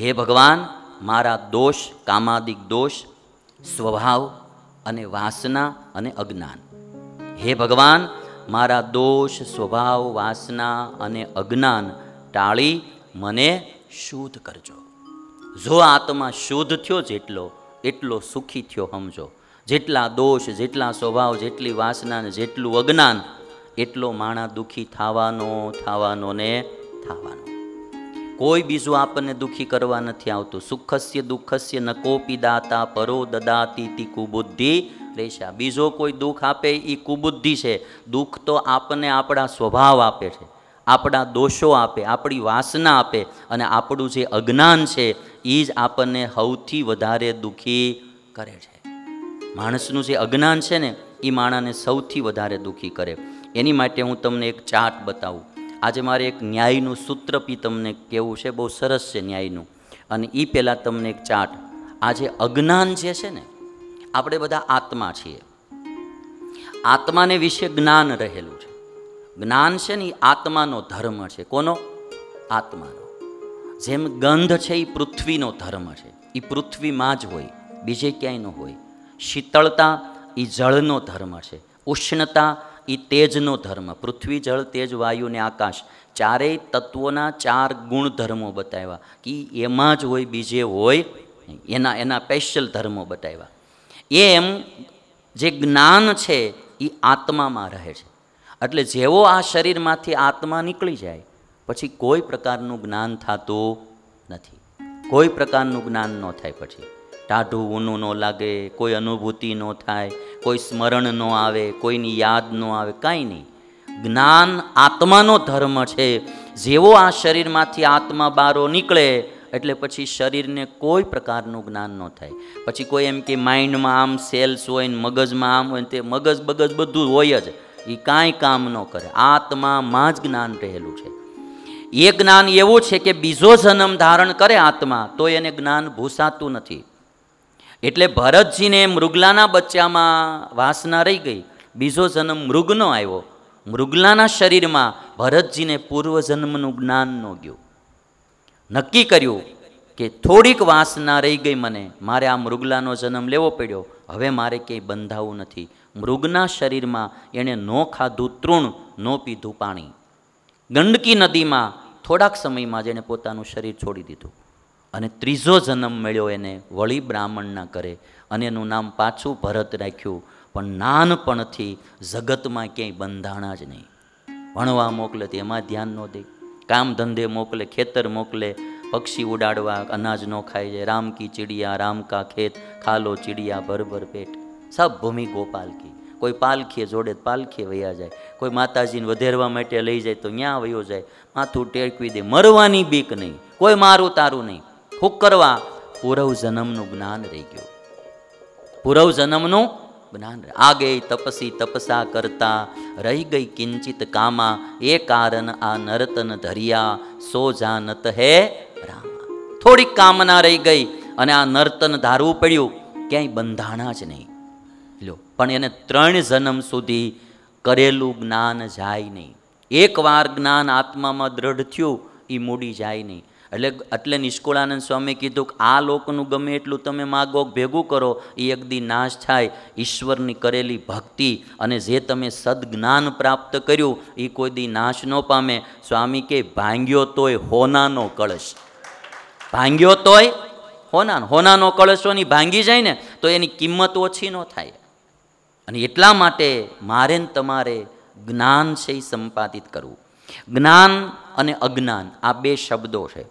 હે ભગવાન મારા દોષ કામાદિક દોષ સ્વભાવ અને વાસના અને અજ્ઞાન હે ભગવાન મારા દોષ સ્વભાવ વાસના અને અજ્ઞાન ટાળી મને શુદ્ધ કરજો જો આત્મા શુદ્ધ થયો જેટલો એટલો સુખી થયો સમજો જેટલા દોષ જેટલા સ્વભાવ જેટલી વાસના ને જેટલું અજ્ઞાન એટલો માણા દુઃખી થવાનો થવાનો ને થવાનો કોઈ બીજું આપણને દુઃખી કરવા નથી આવતું સુખસ્ય દુઃખસ્ય ન કોપી દાતા પરો દદાતી તી કુબુદ્ધિ રેશા બીજો કોઈ દુઃખ આપે એ કુબુદ્ધિ છે દુઃખ તો આપણને આપણા સ્વભાવ આપે છે આપણા દોષો આપે આપણી વાસના આપે અને આપણું જે અજ્ઞાન છે એ જ આપણને સૌથી વધારે દુઃખી કરે છે માણસનું જે અજ્ઞાન છે ને એ માણાને સૌથી વધારે દુઃખી કરે એની માટે હું તમને એક ચાટ બતાવું આજે મારે એક ન્યાયનું સૂત્ર પી તમને કેવું છે બહુ સરસ છે ન્યાયનું અને એ પહેલાં તમને એક ચાટ આજે અજ્ઞાન જે છે ને આપણે બધા આત્મા છીએ આત્માને વિશે જ્ઞાન રહેલું છે જ્ઞાન છે ને એ આત્માનો ધર્મ છે કોનો આત્માનો જેમ ગંધ છે એ પૃથ્વીનો ધર્મ છે એ પૃથ્વીમાં જ હોય બીજે ક્યાંય ન હોય શીતળતા એ જળનો ધર્મ છે ઉષ્ણતા એ તેજનો ધર્મ પૃથ્વી જળ તેજ વાયુ ને આકાશ ચારેય તત્વોના ચાર ગુણધર્મો બતાવ્યા કે એમાં જ હોય બીજે હોય એના એના સ્પેશિયલ ધર્મો બતાવ્યા એમ જે જ્ઞાન છે એ આત્મામાં રહે છે એટલે જેવો આ શરીરમાંથી આત્મા નીકળી જાય પછી કોઈ પ્રકારનું જ્ઞાન થતું નથી કોઈ પ્રકારનું જ્ઞાન ન થાય પછી ટાઢું ઊનું ન લાગે કોઈ અનુભૂતિ ન થાય કોઈ સ્મરણ ન આવે કોઈની યાદ ન આવે કાંઈ નહીં જ્ઞાન આત્માનો ધર્મ છે જેવો આ શરીરમાંથી આત્મા બારો નીકળે એટલે પછી શરીરને કોઈ પ્રકારનું જ્ઞાન ન થાય પછી કોઈ એમ કે માઇન્ડમાં આમ સેલ્સ હોય ને મગજમાં આમ હોય તે મગજ બગજ બધું હોય જ એ કાંઈ કામ ન કરે આત્મામાં જ જ્ઞાન રહેલું છે એ જ્ઞાન એવું છે કે બીજો જન્મ ધારણ કરે આત્મા તો એને જ્ઞાન ભૂસાતું નથી એટલે ભરતજીને મૃગલાના બચ્ચામાં વાસના રહી ગઈ બીજો જન્મ મૃગનો આવ્યો મૃગલાના શરીરમાં ભરતજીને પૂર્વજન્મનું જ્ઞાન ન ગયું નક્કી કર્યું કે થોડીક વાસના રહી ગઈ મને મારે આ મૃગલાનો જન્મ લેવો પડ્યો હવે મારે ક્યાંય બંધાવું નથી મૃગના શરીરમાં એણે ન ખાધું તૃણ ન પીધું પાણી ગંડકી નદીમાં થોડાક સમયમાં જ એણે પોતાનું શરીર છોડી દીધું અને ત્રીજો જન્મ મળ્યો એને વળી બ્રાહ્મણના કરે અને એનું નામ પાછું ભરત રાખ્યું પણ નાનપણથી જગતમાં ક્યાંય બંધાણા જ નહીં ભણવા મોકલે તેમાં ધ્યાન ન દે કામ ધંધે મોકલે ખેતર મોકલે પક્ષી ઉડાડવા અનાજ ન ખાય જાય રામકી કી ચીડિયા રામ ખેત ખાલો ચીડિયા ભરભર પેટ સબ ભૂમિ ગોપાલ કી કોઈ પાલખીએ જોડે પાલખીએ વયા જાય કોઈ માતાજીને વધેરવા માટે લઈ જાય તો ત્યાં વયો જાય માથું ટેકવી દે મરવાની બીક નહીં કોઈ મારું તારું નહીં હુક કરવા પૂરવ જન્મનું જ્ઞાન રહી ગયું પૂરવ જન્મનું જ્ઞાન આગે તપસી તપસા કરતા રહી ગઈ કિંચિત કામા એ કારણ આ નરતન ધરિયા સો જાનત હે રામા થોડીક કામના રહી ગઈ અને આ નર્તન ધારવું પડ્યું ક્યાંય બંધાણા જ નહીં લ્યો પણ એને ત્રણ જન્મ સુધી કરેલું જ્ઞાન જાય નહીં એકવાર જ્ઞાન આત્મામાં દ્રઢ થયું એ મૂડી જાય નહીં એટલે એટલે નિષ્કુળાનંદ સ્વામી કીધું કે આ લોકનું ગમે એટલું તમે માગો ભેગું કરો એ એકદી નાશ થાય ઈશ્વરની કરેલી ભક્તિ અને જે તમે સદજ્ઞાન પ્રાપ્ત કર્યું એ કોઈ દી નાશ ન પામે સ્વામી કે ભાંગ્યો તોય હોનાનો કળશ ભાંગ્યો તોય હોના હોનાનો કળશોની ભાંગી જાય ને તો એની કિંમત ઓછી ન થાય અને એટલા માટે મારે ને તમારે જ્ઞાન છે એ સંપાદિત કરવું જ્ઞાન અને અજ્ઞાન આ બે શબ્દો છે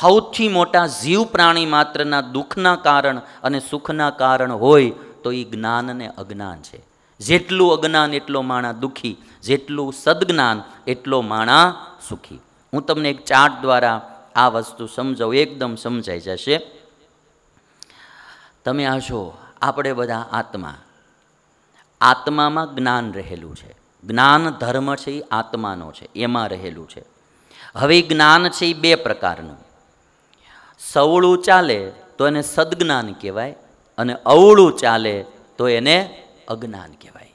સૌથી મોટા જીવ પ્રાણી માત્રના દુઃખના કારણ અને સુખના કારણ હોય તો એ જ્ઞાનને અજ્ઞાન છે જેટલું અજ્ઞાન એટલો માણા દુઃખી જેટલું સદજ્ઞાન એટલો માણા સુખી હું તમને એક ચાર્ટ દ્વારા આ વસ્તુ સમજાવું એકદમ સમજાઈ જશે તમે હશો આપણે બધા આત્મા આત્મામાં જ્ઞાન રહેલું છે જ્ઞાન ધર્મ છે એ આત્માનો છે એમાં રહેલું છે હવે જ્ઞાન છે એ બે પ્રકારનું સવળું ચાલે તો એને સદજ્ઞાન કહેવાય અને અવળું ચાલે તો એને અજ્ઞાન કહેવાય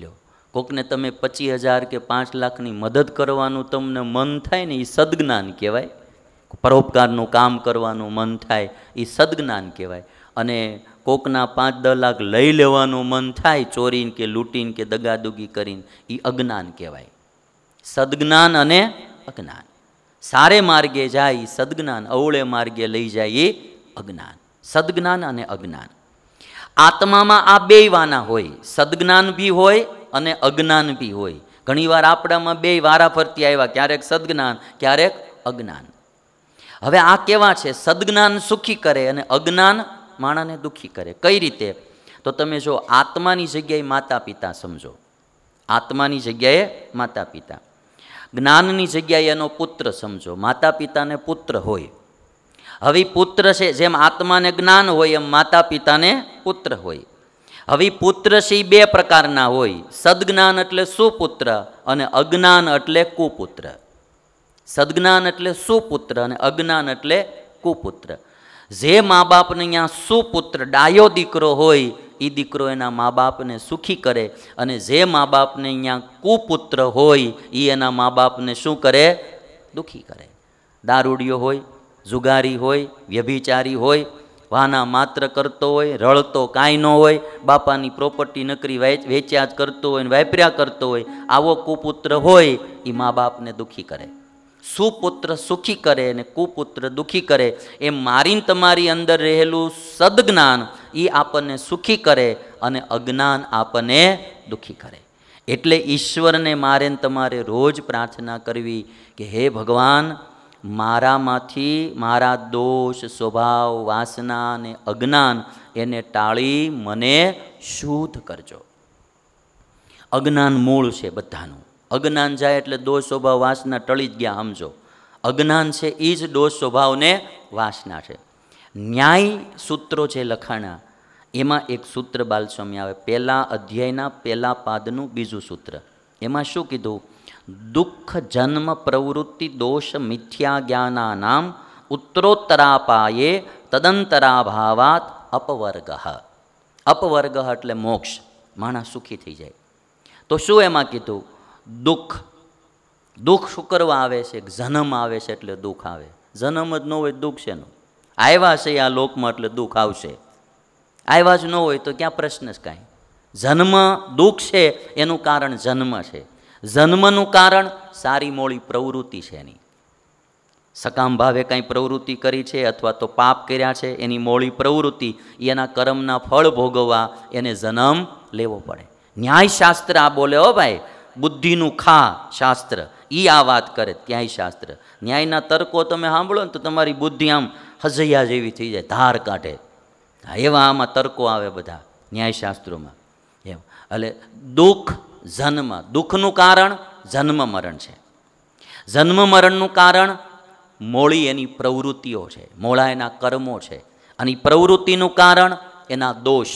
લ્યો કોકને તમે પચીસ હજાર કે પાંચ લાખની મદદ કરવાનું તમને મન થાય ને એ સદજ્ઞાન કહેવાય પરોપકારનું કામ કરવાનું મન થાય એ સદજ્ઞાન કહેવાય અને કોકના પાંચ દસ લાખ લઈ લેવાનું મન થાય ચોરીને કે લૂંટીને કે દગાદુગી કરીને એ અજ્ઞાન કહેવાય સદજ્ઞાન અને અજ્ઞાન સારે માર્ગે જાય સદજ્ઞાન અવળે માર્ગે લઈ જાય એ અજ્ઞાન સદજ્ઞાન અને અજ્ઞાન આત્મામાં આ બે વાના હોય સદજ્ઞાન બી હોય અને અજ્ઞાન બી હોય ઘણીવાર આપણામાં બે વારા ફરતી આવ્યા ક્યારેક સદજ્ઞાન ક્યારેક અજ્ઞાન હવે આ કેવા છે સદજ્ઞાન સુખી કરે અને અજ્ઞાન માણાને દુઃખી કરે કઈ રીતે તો તમે જો આત્માની જગ્યાએ માતા પિતા સમજો આત્માની જગ્યાએ માતા પિતા જ્ઞાનની જગ્યાએ એનો પુત્ર સમજો માતા પિતાને પુત્ર હોય હવે પુત્ર છે જેમ આત્માને જ્ઞાન હોય એમ માતા પિતાને પુત્ર હોય હવે પુત્ર છે એ બે પ્રકારના હોય સદજ્ઞાન એટલે સુપુત્ર અને અજ્ઞાન એટલે કુપુત્ર સદજ્ઞાન એટલે સુપુત્ર અને અજ્ઞાન એટલે કુપુત્ર જે મા બાપને અહીંયા સુપુત્ર ડાયો દીકરો હોય એ દીકરો એના મા બાપને સુખી કરે અને જે મા બાપને અહીંયા કુપુત્ર હોય એ એના મા બાપને શું કરે દુઃખી કરે દારૂડિયો હોય જુગારી હોય વ્યભિચારી હોય વાના માત્ર કરતો હોય રળતો કાંઈ ન હોય બાપાની પ્રોપર્ટી નકરી વેચ્યા જ કરતો હોય વાપર્યા કરતો હોય આવો કુપુત્ર હોય એ મા બાપને દુઃખી કરે સુપુત્ર સુખી કરે અને કુપુત્ર દુઃખી કરે એ મારીને તમારી અંદર રહેલું સદજ્ઞાન એ આપણને સુખી કરે અને અજ્ઞાન આપણને દુઃખી કરે એટલે ઈશ્વરને મારે તમારે રોજ પ્રાર્થના કરવી કે હે ભગવાન મારામાંથી મારા દોષ સ્વભાવ વાસના અને અજ્ઞાન એને ટાળી મને શુદ્ધ કરજો અજ્ઞાન મૂળ છે બધાનું અજ્ઞાન જાય એટલે દોષ સ્વભાવ વાસના ટળી જ ગયા સમજો અજ્ઞાન છે એ જ દોષ સ્વભાવને વાસના છે ન્યાય સૂત્રો છે લખાણા એમાં એક સૂત્ર બાલસ્વામી આવે પહેલા અધ્યાયના પહેલા પાદનું બીજું સૂત્ર એમાં શું કીધું દુઃખ જન્મ પ્રવૃત્તિ દોષ મિથ્યા જ્ઞાના નામ ઉત્તરોત્તરાપાયે તદંતરાભાવાત અપવર્ગ અપવર્ગ એટલે મોક્ષ માણસ સુખી થઈ જાય તો શું એમાં કીધું દુઃખ દુઃખ શું કરવા આવે છે જન્મ આવે છે એટલે દુઃખ આવે જન્મ જ ન હોય દુઃખ છે એનું આવ્યા છે આ લોકમાં એટલે દુઃખ આવશે આવ્યા જ ન હોય તો ક્યાં પ્રશ્ન જ કાંઈ જન્મ દુઃખ છે એનું કારણ જન્મ છે જન્મનું કારણ સારી મોળી પ્રવૃત્તિ છે એની સકામ ભાવે કાંઈ પ્રવૃત્તિ કરી છે અથવા તો પાપ કર્યા છે એની મોળી પ્રવૃત્તિ એના કર્મના ફળ ભોગવવા એને જન્મ લેવો પડે ન્યાયશાસ્ત્ર આ બોલે હો ભાઈ બુદ્ધિનું ખા શાસ્ત્ર એ આ વાત કરે ત્યાંય શાસ્ત્ર ન્યાયના તર્કો તમે સાંભળો ને તો તમારી બુદ્ધિ આમ હજૈયા જેવી થઈ જાય ધાર કાઢે એવા આમાં તર્કો આવે બધા ન્યાયશાસ્ત્રોમાં એમ એટલે દુઃખ જન્મ દુઃખનું કારણ જન્મ મરણ છે જન્મ મરણનું કારણ મોળી એની પ્રવૃત્તિઓ છે મોળા એના કર્મો છે અને પ્રવૃત્તિનું કારણ એના દોષ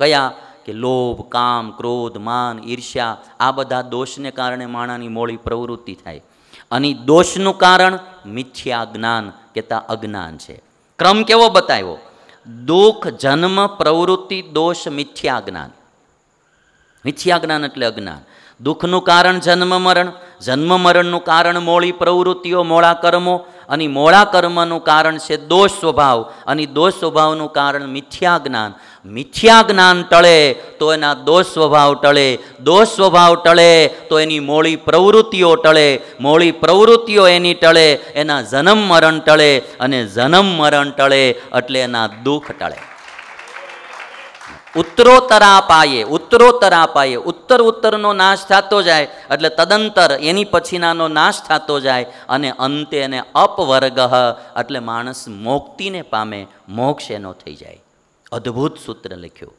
કયા કે લોભ કામ ક્રોધ માન ઈર્ષ્યા આ બધા દોષને કારણે માણાની મોળી પ્રવૃત્તિ થાય અને દોષનું કારણ મિથ્યા જ્ઞાન કેતા અજ્ઞાન છે ક્રમ કેવો બતાવ્યો દુઃખ જન્મ પ્રવૃત્તિ દોષ મિથ્યા જ્ઞાન મિથ્યા જ્ઞાન એટલે અજ્ઞાન દુઃખનું કારણ જન્મ મરણ જન્મ મરણનું કારણ મોળી પ્રવૃત્તિઓ મોળા કર્મો અને મોળા કર્મનું કારણ છે દોષ સ્વભાવ અને દોષ સ્વભાવનું કારણ મિથ્યા જ્ઞાન મિથ્યા જ્ઞાન ટળે તો એના દોષ સ્વભાવ ટળે દોષ સ્વભાવ ટળે તો એની મોળી પ્રવૃત્તિઓ ટળે મોળી પ્રવૃત્તિઓ એની ટળે એના જન્મ મરણ ટળે અને જન્મ મરણ ટળે એટલે એના દુઃખ ટળે ઉત્તરોત્તરા પાયે ઉત્તરોત્તરા પાયે ઉત્તર ઉત્તરનો નાશ થતો જાય એટલે તદંતર એની પછીનાનો નાશ થતો જાય અને અંતે એને અપવર્ગ એટલે માણસ મોક્તિને પામે મોક્ષ એનો થઈ જાય અદ્ભુત સૂત્ર લખ્યું